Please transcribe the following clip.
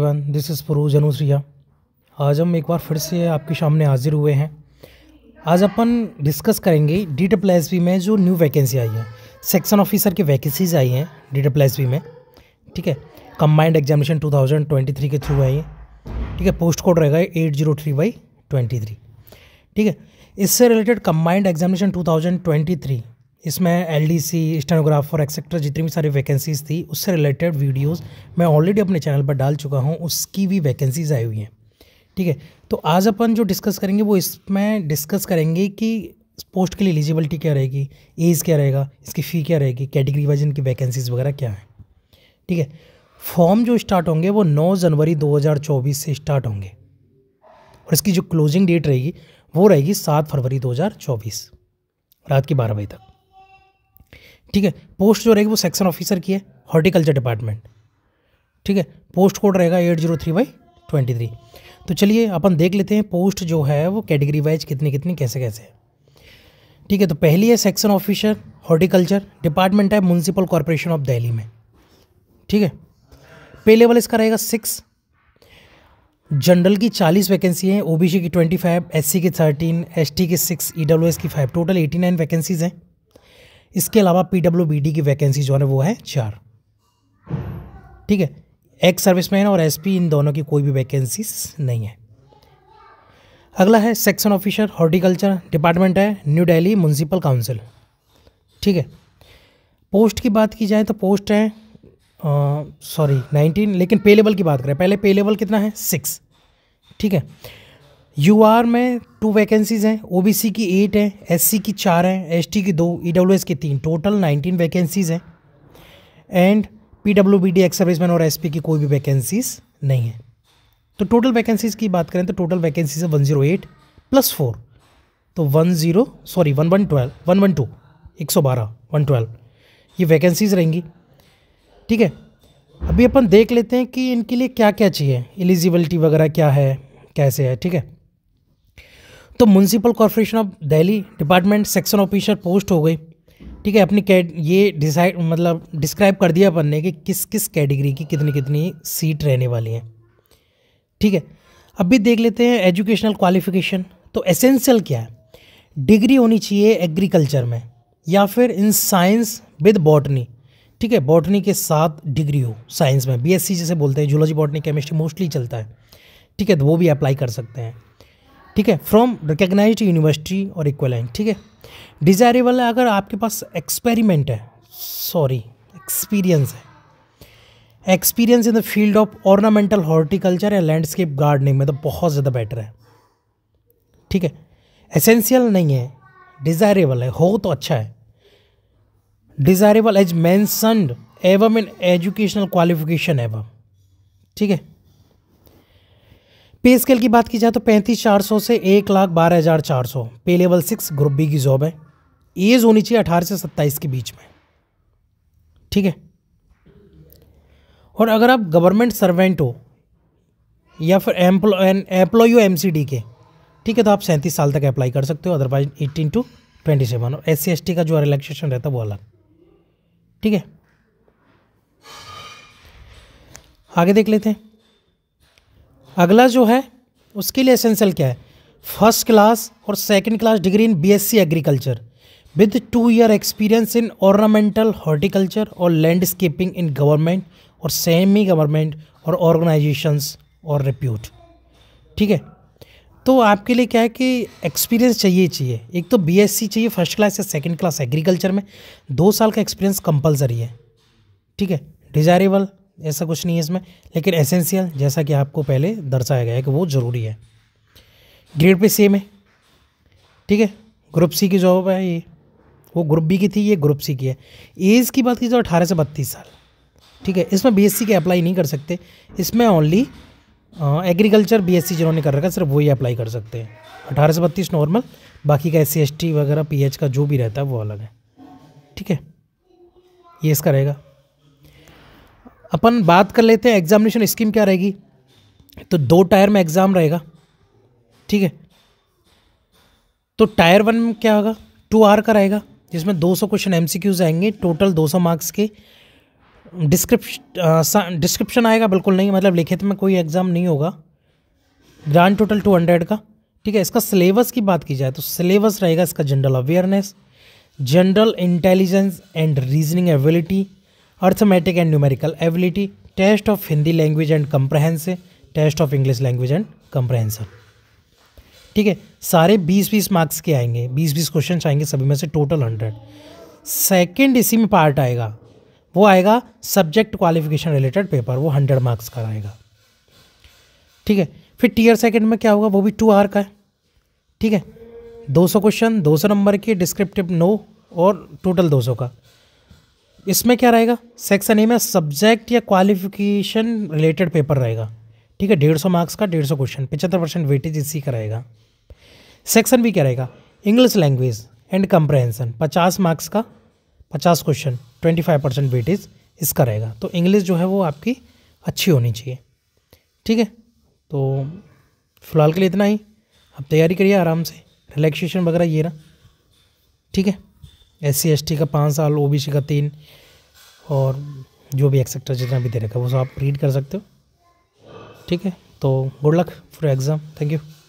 everyone this is Feroz Anusaria आज हम एक बार फिर से आपके सामने हाजिर हुए हैं आज अपन डिस्कस करेंगे डी डब्ल एस में जो न्यू वैकेंसी आई है सेक्शन ऑफिसर की वैकेंसीज आई हैं डी डब्ल एस में ठीक है कम्बाइंड एग्जामिनेशन 2023 के थ्रू आई है ठीक है पोस्ट कोड रहेगा eight zero three by twenty three ठीक है इससे रिलेटेड कम्बाइंड एग्जामिनेशन थ्री इसमें L D C stenographer etcetera जितनी भी सारी वैकेंसीज़ थी उससे रिलेटेड वीडियोस मैं ऑलरेडी अपने चैनल पर डाल चुका हूँ उसकी भी वैकेंसीज़ आई हुई हैं ठीक है तो आज अपन जो डिस्कस करेंगे वो इसमें डिस्कस करेंगे कि पोस्ट के लिए एलिजिबिलिटी क्या रहेगी एज क्या रहेगा इसकी फ़ी क्या रहेगी कैटेगरी वाइज इनकी वैकेंसीज़ वगैरह क्या हैं ठीक है फॉर्म जो स्टार्ट होंगे वो 9 जनवरी 2024 से स्टार्ट होंगे और इसकी जो क्लोजिंग डेट रहेगी वो रहेगी 7 फरवरी 2024 रात की बारह बजे तक ठीक है पोस्ट जो रहेगी वो सेक्शन ऑफिसर की है हॉर्टिकल्चर डिपार्टमेंट ठीक है पोस्ट कोड रहेगा eight zero three by twenty three तो चलिए अपन देख लेते हैं पोस्ट जो है वो कैटेगरी वाइज कितनी कितनी कैसे कैसे है ठीक है तो पहली है सेक्शन ऑफिसर हॉर्टिकल्चर डिपार्टमेंट है म्यूनसिपल कॉरपोरेशन ऑफ दिल्ली में ठीक है पे लेवल इसका रहेगा सिक्स जनरल की चालीस वैकेंसी हैं ओबीसी की ट्वेंटी फाइव सी की थर्टीन टी की सिक्स एस e की five total eighty nine vacancies हैं इसके अलावा पी की वैकेंसी जो है वो है चार ठीक है एक्स सर्विसमैन और पी इन दोनों की कोई भी वैकेंसी नहीं है अगला है सेक्शन ऑफिसर हॉर्टिकल्चर डिपार्टमेंट है न्यू डेली म्यूनसिपल काउंसिल ठीक है पोस्ट की बात की जाए तो पोस्ट है सॉरी नाइनटीन लेकिन पे लेवल की बात करें पहले पे लेवल कितना है सिक्स ठीक है यू आर में टू वैकेंसीज़ हैं ओ बी सी की एट हैं एस सी की चार हैं एस टी की दो ई डब्ल्यू एस की तीन टोटल नाइनटीन वैकेंसीज़ हैं and P W B D ex man और एस पी की कोई भी वैकेंसीज़ नहीं है तो टोटल वैकेंसीज़ की बात करें तो टोटल वैकेंसीज़ है one zero eight plus four तो one zero sorry one one twelve one one two एक सौ बारह वन ट्वेल्व ये वैकेंसीज़ रहेंगी ठीक है अभी अपन देख लेते हैं कि इनके लिए क्या क्या चाहिए एलिजिबिलिटी वगैरह क्या है कैसे है ठीक है तो municipal corporation of Delhi department section officer post हो गई ठीक है अपनी कैड ये डिसाइड मतलब डिस्क्राइब कर दिया अपन ने कि किस किस कैटेगरी की कितनी कितनी सीट रहने वाली हैं ठीक है अब भी देख लेते हैं एजुकेशनल क्वालिफिकेशन तो एसेंशियल क्या है डिग्री होनी चाहिए एग्रीकल्चर में या फिर इन साइंस विद बॉटनी ठीक है बॉटनी के साथ डिग्री हो साइंस में बीएससी जैसे बोलते हैं जूलॉजी बॉटनी केमिस्ट्री मोस्टली चलता है ठीक है तो वो भी अप्लाई कर सकते हैं ठीक है फ्रॉम रिकग्नाइज यूनिवर्सिटी और एंड ठीक है डिजायरेबल है अगर आपके पास एक्सपेरिमेंट है सॉरी एक्सपीरियंस है experience in the field of ornamental horticulture या लैंडस्केप गार्डनिंग में तो बहुत ज़्यादा बेटर है ठीक है एसेंशियल नहीं है डिज़ायरेबल है हो तो अच्छा है डिज़ायरेबल एज मैंसन एवम इन एजुकेशनल क्वालिफिकेशन एवम ठीक है पे स्केल की बात की जाए तो पैंतीस चार सौ से एक लाख बारह हज़ार चार सौ pay level six group B की जॉब है एज होनी चाहिए अठारह से सत्ताईस के बीच में ठीक है और अगर आप गवर्नमेंट सर्वेंट हो या फिर एम्प्लॉय एम सी डी के ठीक है तो आप सैंतीस साल तक अप्लाई कर सकते हो otherwise eighteen to twenty seven और एस सी का जो रिलैक्सेशन रहता है वो अलग ठीक है आगे देख लेते हैं अगला जो है उसके लिए एसेंशियल क्या है फर्स्ट क्लास और second class degree in BSc agriculture with two year experience in ornamental horticulture और लैंडस्केपिंग इन गवर्नमेंट और सेमी गवर्नमेंट और ऑर्गेनाइजेशंस और रिप्यूट ठीक है तो आपके लिए क्या है कि एक्सपीरियंस चाहिए चाहिए एक तो बीएससी चाहिए फर्स्ट क्लास या सेकंड क्लास एग्रीकल्चर में दो साल का एक्सपीरियंस कंपलसरी है ठीक है डिज़ायरेबल ऐसा कुछ नहीं है इसमें लेकिन एसेंशियल जैसा कि आपको पहले दर्शाया गया है कि वो ज़रूरी है ग्रेड पे सेम है ठीक है ग्रुप सी की जॉब है ये वो ग्रुप बी की थी ये ग्रुप सी की है एज की बात की जाए अठारह से बत्तीस साल ठीक है इसमें बी के अप्लाई नहीं कर सकते इसमें ओनली एग्रीकल्चर बी जिन्होंने कर रखा सिर्फ वही अप्लाई कर सकते हैं अठारह से बत्तीस नॉर्मल बाकी का एस सी वगैरह पी का जो भी रहता है वो अलग है ठीक है ये इसका रहेगा अपन बात कर लेते हैं एग्जामिनेशन स्कीम क्या रहेगी तो दो टायर में एग्ज़ाम रहेगा ठीक है तो टायर वन में क्या होगा टू आर का रहेगा जिसमें 200 क्वेश्चन एम आएंगे टोटल 200 मार्क्स के डिस्क्रिप्शन डिस्क्रिप्शन आएगा बिल्कुल नहीं मतलब लिखित में कोई एग्ज़ाम नहीं होगा ग्रांड टोटल 200 का ठीक है इसका सिलेबस की बात की जाए तो सिलेबस रहेगा इसका general awareness general intelligence and reasoning ability arithmetic and numerical ability test of Hindi language and comprehension test of English language and comprehension ठीक है सारे 20 20 मार्क्स के आएंगे 20 20 क्वेश्चन आएंगे सभी में से टोटल 100 सेकंड इसी में पार्ट आएगा वो आएगा सब्जेक्ट क्वालिफिकेशन रिलेटेड पेपर वो 100 मार्क्स का आएगा ठीक है फिर टीयर सेकंड में क्या होगा वो भी टू आर का है ठीक है 200 क्वेश्चन 200 नंबर के डिस्क्रिप्टिव नो और टोटल 200 का इसमें क्या रहेगा सेक्शन ए में सब्जेक्ट या क्वालिफिकेशन रिलेटेड पेपर रहेगा ठीक है डेढ़ सौ मार्क्स का डेढ़ सौ क्वेश्चन पचहत्तर परसेंट वेटेज इसी का रहेगा सेक्शन बी क्या रहेगा इंग्लिश लैंग्वेज एंड कंप्रहेंसन पचास मार्क्स का पचास question twenty five percent weightage इसका रहेगा तो इंग्लिश जो है वो आपकी अच्छी होनी चाहिए ठीक है तो फ़िलहाल के लिए इतना ही आप तैयारी करिए आराम से रिलैक्सेशन वगैरह ये ना ठीक है एस सी एस टी का पाँच साल ओ बी सी का तीन और जो भी एक्सेट्रा जितना भी दे रखा है वो सब आप रीड कर सकते हो ठीक है तो good luck for exam thank you